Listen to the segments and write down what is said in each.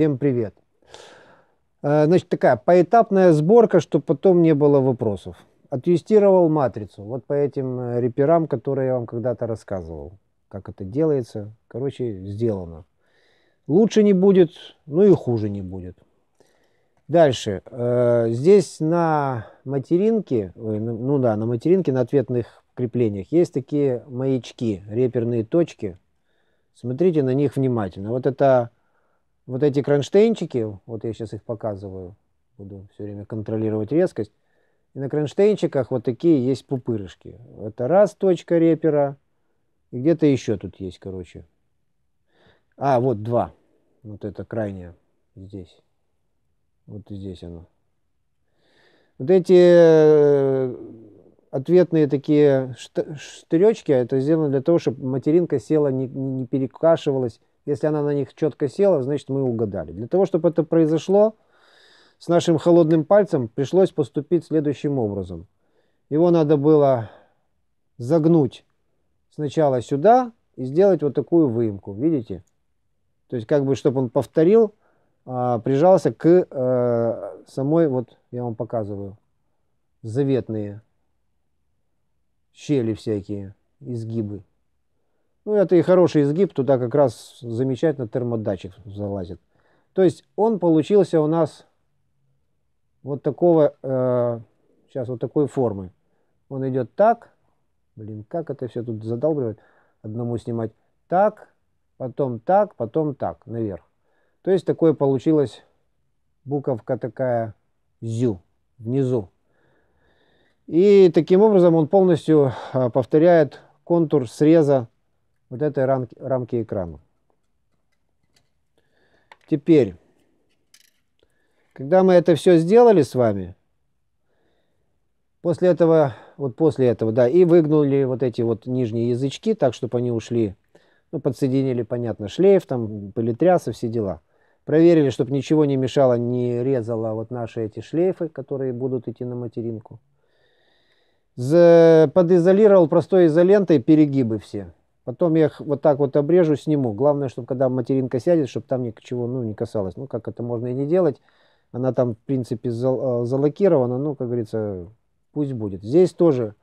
Всем привет. Э, значит, такая поэтапная сборка, чтобы потом не было вопросов. Отъюстировал матрицу вот по этим э, реперам, которые я вам когда-то рассказывал. Как это делается. Короче, сделано. Лучше не будет, ну и хуже не будет. Дальше. Э, здесь на материнке, ну да, на материнке, на ответных креплениях есть такие маячки, реперные точки. Смотрите на них внимательно. Вот это вот эти кронштейнчики, вот я сейчас их показываю, буду все время контролировать резкость. И на кронштейнчиках вот такие есть пупырышки. Это раз точка репера. И где-то еще тут есть, короче. А, вот два. Вот это крайняя здесь. Вот здесь оно. Вот эти э, ответные такие штыречки, а это сделано для того, чтобы материнка села, не, не перекашивалась если она на них четко села, значит мы угадали. Для того, чтобы это произошло, с нашим холодным пальцем пришлось поступить следующим образом. Его надо было загнуть сначала сюда и сделать вот такую выемку, видите? То есть как бы, чтобы он повторил, а, прижался к э, самой, вот я вам показываю, заветные щели всякие, изгибы. Ну, это и хороший изгиб, туда как раз замечательно термодатчик залазит. То есть он получился у нас вот такого, э, сейчас вот такой формы. Он идет так, блин, как это все тут задалбливает, одному снимать, так, потом так, потом так, наверх. То есть такое получилось буковка такая зю внизу. И таким образом он полностью а, повторяет контур среза вот этой рамки, рамки экрана. Теперь, когда мы это все сделали с вами, после этого, вот после этого, да, и выгнули вот эти вот нижние язычки, так, чтобы они ушли, ну, подсоединили, понятно, шлейф, там, пылетрясы, все дела. Проверили, чтобы ничего не мешало, не резало вот наши эти шлейфы, которые будут идти на материнку. Подизолировал простой изолентой перегибы все. Потом я их вот так вот обрежу, сниму. Главное, чтобы когда материнка сядет, чтобы там ничего ну, не касалось. Ну, как это можно и не делать. Она там, в принципе, э, залокирована. Ну, как говорится, пусть будет. Здесь тоже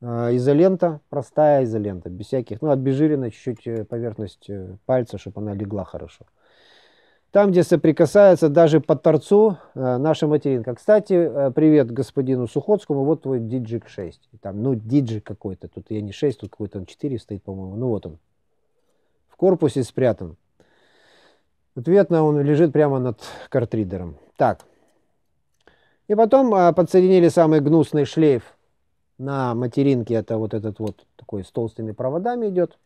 э, изолента, простая изолента, без всяких. Ну, обезжирена чуть-чуть э, поверхность пальца, чтобы она легла хорошо там, где соприкасается даже по торцу э, наша материнка. Кстати, э, привет господину Сухоцкому, вот твой диджик 6. Там, ну, диджик какой-то, тут я не 6, тут какой-то он 4 стоит, по-моему, ну вот он. В корпусе спрятан. Ответно он лежит прямо над картридером. Так. И потом э, подсоединили самый гнусный шлейф на материнке, это вот этот вот такой с толстыми проводами идет.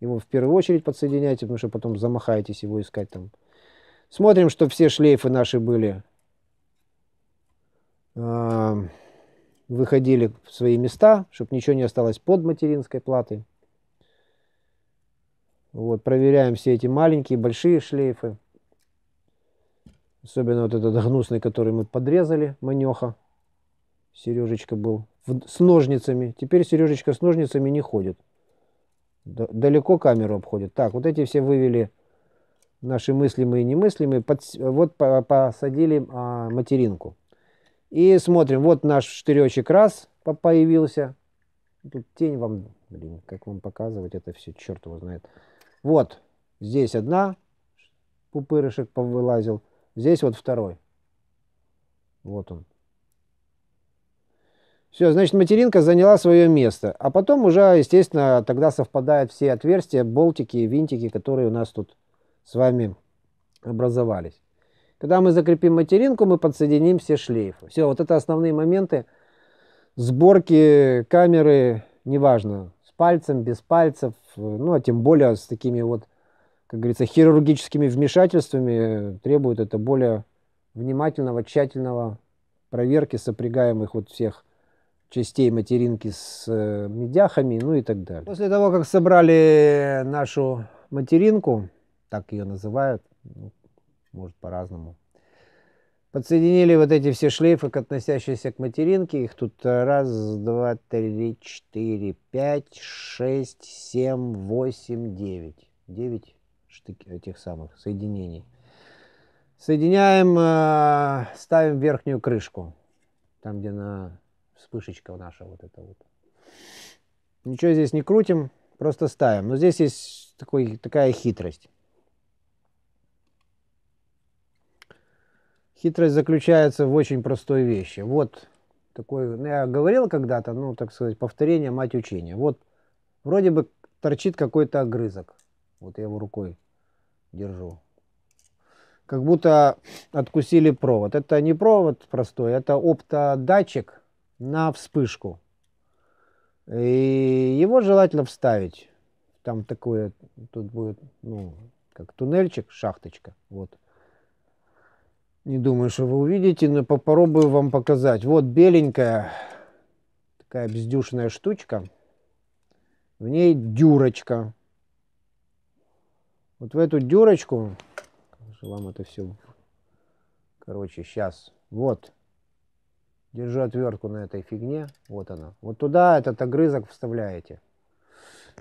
Его в первую очередь подсоединяйте, потому что потом замахаетесь его искать там Смотрим, что все шлейфы наши были, э, выходили в свои места, чтобы ничего не осталось под материнской платой. Вот, проверяем все эти маленькие, большие шлейфы. Особенно вот этот гнусный, который мы подрезали, манеха. Сережечка был в, с ножницами. Теперь Сережечка с ножницами не ходит. Далеко камеру обходит. Так, вот эти все вывели наши мыслимые и немыслимые, под, вот посадили а, материнку. И смотрим, вот наш штыречек раз появился. Тут тень вам, блин, как вам показывать это все, черт его знает. Вот, здесь одна пупырышек повылазил, здесь вот второй. Вот он. Все, значит, материнка заняла свое место. А потом уже, естественно, тогда совпадают все отверстия, болтики, винтики, которые у нас тут с вами образовались. Когда мы закрепим материнку, мы подсоединим все шлейфы. Все, вот это основные моменты сборки камеры, неважно, с пальцем, без пальцев, ну а тем более с такими вот, как говорится, хирургическими вмешательствами требует это более внимательного, тщательного проверки сопрягаемых вот всех частей материнки с э, медяхами, ну и так далее. После того, как собрали нашу материнку, так ее называют, ну, может по-разному. Подсоединили вот эти все шлейфы, относящиеся к материнке. Их тут э, раз, два, три, четыре, пять, шесть, семь, восемь, девять. Девять штык этих самых соединений. Соединяем, э, ставим верхнюю крышку. Там, где на вспышечка наша вот эта вот. Ничего здесь не крутим, просто ставим. Но здесь есть такой, такая хитрость. Хитрость заключается в очень простой вещи. Вот такой, ну, я говорил когда-то, ну, так сказать, повторение мать учения. Вот вроде бы торчит какой-то огрызок. Вот я его рукой держу. Как будто откусили провод. Это не провод простой, это оптодатчик на вспышку. И его желательно вставить. Там такое, тут будет, ну, как туннельчик, шахточка. Вот. Не думаю, что вы увидите, но попробую вам показать. Вот беленькая такая бездюшная штучка. В ней дюрочка. Вот в эту дюрочку, вам это все, короче, сейчас, вот, держу отвертку на этой фигне, вот она. Вот туда этот огрызок вставляете.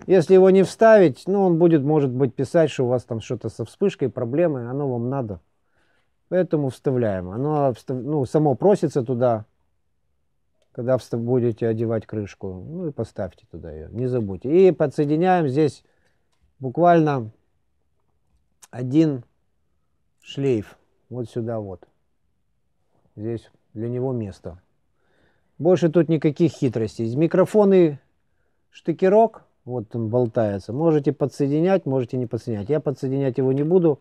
Если его не вставить, ну, он будет, может быть, писать, что у вас там что-то со вспышкой, проблемы, оно вам надо. Поэтому вставляем. Оно ну, само просится туда, когда будете одевать крышку. Ну и поставьте туда ее, не забудьте. И подсоединяем здесь буквально один шлейф. Вот сюда вот. Здесь для него место. Больше тут никаких хитростей. Микрофон и штыкерок, вот он болтается. Можете подсоединять, можете не подсоединять. Я подсоединять его не буду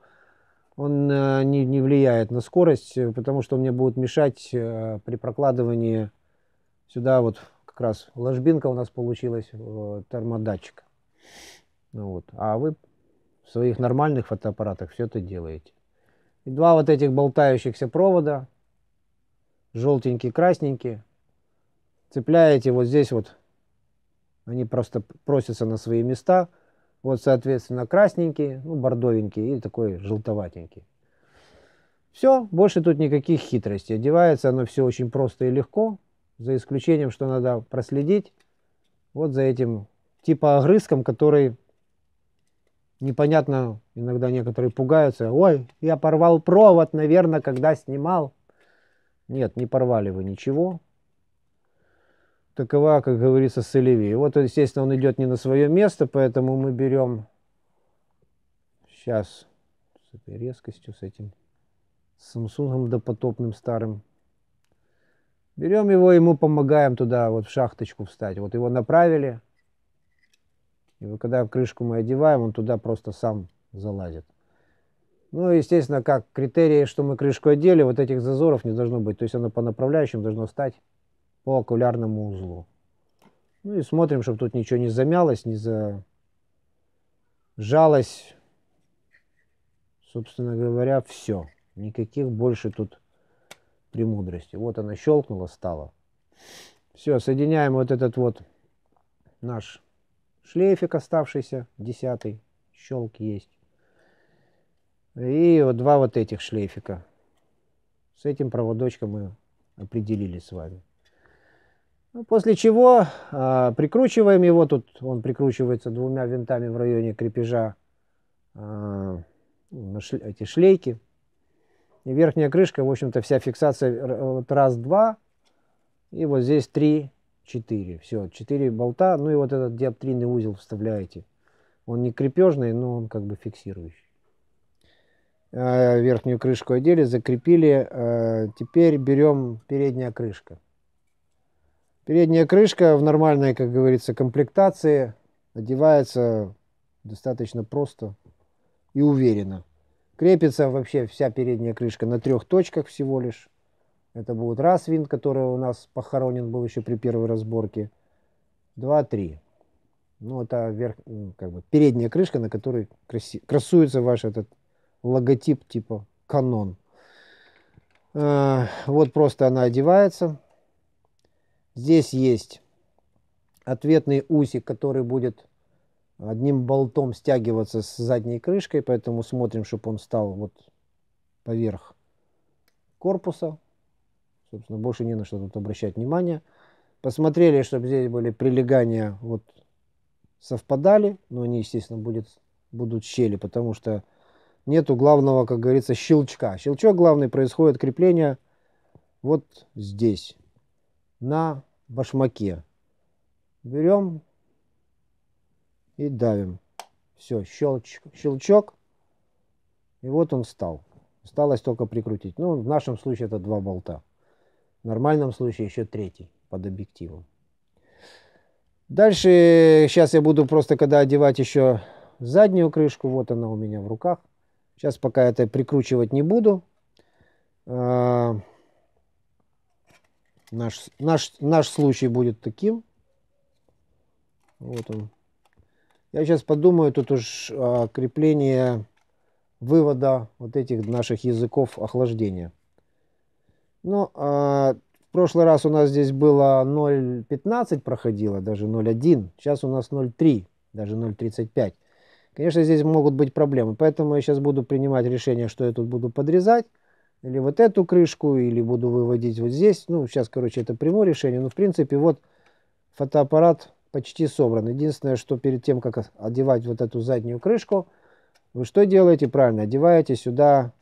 он э, не, не влияет на скорость, э, потому что мне будет мешать э, при прокладывании сюда вот как раз ложбинка у нас получилась термодатчик. Ну вот. А вы в своих нормальных фотоаппаратах все это делаете. И два вот этих болтающихся провода, желтенькие, красненькие, цепляете вот здесь вот, они просто просятся на свои места – вот, соответственно, красненький, ну, бордовенький и такой желтоватенький. Все, больше тут никаких хитростей. Одевается оно все очень просто и легко, за исключением, что надо проследить вот за этим типа огрызком, который непонятно, иногда некоторые пугаются. Ой, я порвал провод, наверное, когда снимал. Нет, не порвали вы ничего какова, как говорится, солевей. Вот, естественно, он идет не на свое место, поэтому мы берем сейчас с этой резкостью, с этим Самсунгом допотопным старым. Берем его, и мы помогаем туда, вот в шахточку встать. Вот его направили. И вот когда крышку мы одеваем, он туда просто сам залазит. Ну, естественно, как критерии, что мы крышку одели, вот этих зазоров не должно быть. То есть оно по направляющим должно стать по окулярному узлу. Ну и смотрим, чтобы тут ничего не замялось, не зажалось. Собственно говоря, все. Никаких больше тут премудрости. Вот она щелкнула, стала. Все, соединяем вот этот вот наш шлейфик оставшийся, десятый, щелк есть. И вот два вот этих шлейфика. С этим проводочком мы определили с вами. Ну, после чего э, прикручиваем его, тут он прикручивается двумя винтами в районе крепежа э, эти шлейки. И верхняя крышка, в общем-то, вся фиксация вот раз-два, и вот здесь три-четыре. Все, четыре болта, ну и вот этот диоптрийный узел вставляете. Он не крепежный, но он как бы фиксирующий а, верхнюю крышку одели, закрепили. Теперь берем передняя крышка. Передняя крышка в нормальной, как говорится, комплектации одевается достаточно просто и уверенно. Крепится вообще вся передняя крышка на трех точках всего лишь. Это будет раз винт, который у нас похоронен был еще при первой разборке. Два, три. Ну, это верх, как бы передняя крышка, на которой краси, красуется ваш этот логотип типа канон. Э, вот просто она одевается. Здесь есть ответный усик, который будет одним болтом стягиваться с задней крышкой, поэтому смотрим, чтобы он стал вот поверх корпуса. Собственно, больше не на что тут обращать внимание. Посмотрели, чтобы здесь были прилегания, вот совпадали, но они, естественно, будет, будут щели, потому что нету главного, как говорится, щелчка. Щелчок главный происходит крепление вот здесь, на башмаке. Берем и давим. Все, щелч, щелчок. И вот он встал. Осталось только прикрутить. Ну, в нашем случае это два болта. В нормальном случае еще третий под объективом. Дальше сейчас я буду просто когда одевать еще заднюю крышку. Вот она у меня в руках. Сейчас пока это прикручивать не буду. А, Наш, наш, наш случай будет таким. Вот он. Я сейчас подумаю тут уж о креплении вывода вот этих наших языков охлаждения. Ну, а, в прошлый раз у нас здесь было 0.15 проходило, даже 0.1. Сейчас у нас 0.3, даже 0.35. Конечно, здесь могут быть проблемы, поэтому я сейчас буду принимать решение, что я тут буду подрезать или вот эту крышку, или буду выводить вот здесь. Ну, сейчас, короче, это прямое решение. Но, ну, в принципе, вот фотоаппарат почти собран. Единственное, что перед тем, как одевать вот эту заднюю крышку, вы что делаете? Правильно, одеваете сюда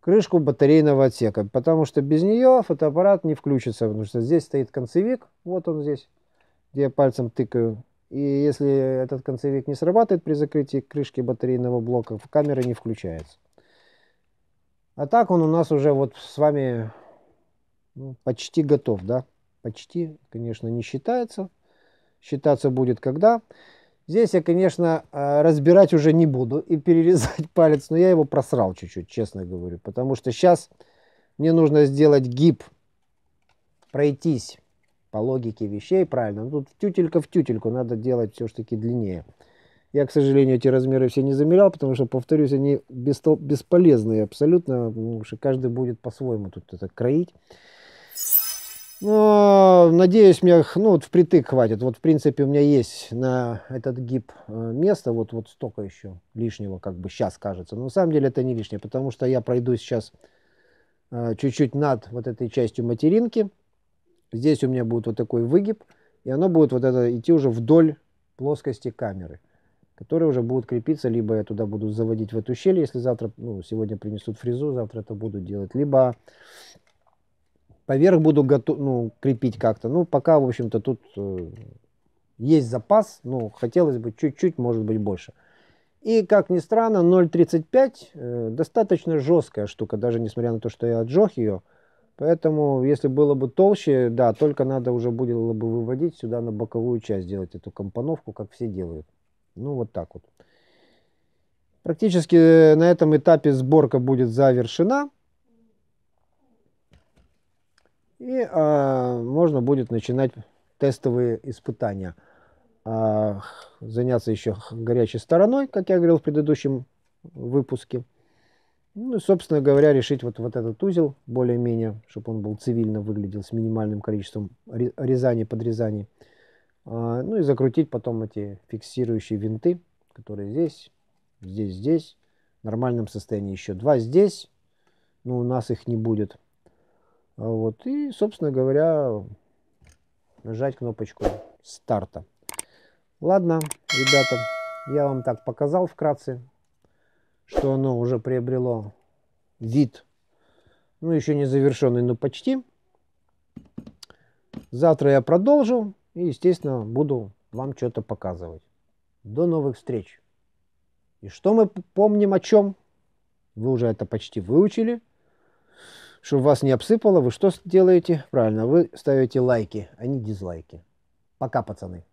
крышку батарейного отсека, потому что без нее фотоаппарат не включится, потому что здесь стоит концевик, вот он здесь, где я пальцем тыкаю. И если этот концевик не срабатывает при закрытии крышки батарейного блока, камера не включается. А так он у нас уже вот с вами ну, почти готов, да? Почти, конечно, не считается. Считаться будет когда. Здесь я, конечно, э, разбирать уже не буду и перерезать палец, но я его просрал чуть-чуть, честно говорю. Потому что сейчас мне нужно сделать гиб, пройтись по логике вещей, правильно. Ну, тут тютелька в тютельку надо делать все-таки длиннее. Я, к сожалению, эти размеры все не замерял, потому что, повторюсь, они бесполезные абсолютно, потому что каждый будет по-своему тут это кроить. Но, надеюсь, мне ну, вот впритык хватит. Вот, в принципе, у меня есть на этот гиб э, место, вот, вот столько еще лишнего, как бы сейчас кажется. Но на самом деле это не лишнее, потому что я пройду сейчас э, чуть-чуть над вот этой частью материнки. Здесь у меня будет вот такой выгиб, и оно будет вот это идти уже вдоль плоскости камеры которые уже будут крепиться, либо я туда буду заводить в эту щель, если завтра, ну, сегодня принесут фрезу, завтра это буду делать, либо поверх буду готов, ну, крепить как-то. Ну, пока, в общем-то, тут э, есть запас, ну, хотелось бы чуть-чуть, может быть, больше. И, как ни странно, 0.35 э, достаточно жесткая штука, даже несмотря на то, что я отжег ее. Поэтому, если было бы толще, да, только надо уже было бы выводить сюда на боковую часть, делать эту компоновку, как все делают. Ну, вот так вот. Практически э, на этом этапе сборка будет завершена. И а, можно будет начинать тестовые испытания. А, заняться еще горячей стороной, как я говорил в предыдущем выпуске. Ну и, собственно говоря, решить вот, вот этот узел более-менее, чтобы он был цивильно выглядел с минимальным количеством резаний, подрезаний. подрезаний. А, ну и закрутить потом эти фиксирующие винты, которые здесь, здесь, здесь. В нормальном состоянии еще два здесь. Но у нас их не будет. А вот. И, собственно говоря, нажать кнопочку старта. Ладно, ребята, я вам так показал вкратце, что оно уже приобрело вид. Ну, еще не завершенный, но почти. Завтра я продолжу. И, естественно, буду вам что-то показывать. До новых встреч! И что мы помним о чем? Вы уже это почти выучили. Чтобы вас не обсыпало, вы что делаете? Правильно, вы ставите лайки, а не дизлайки. Пока, пацаны.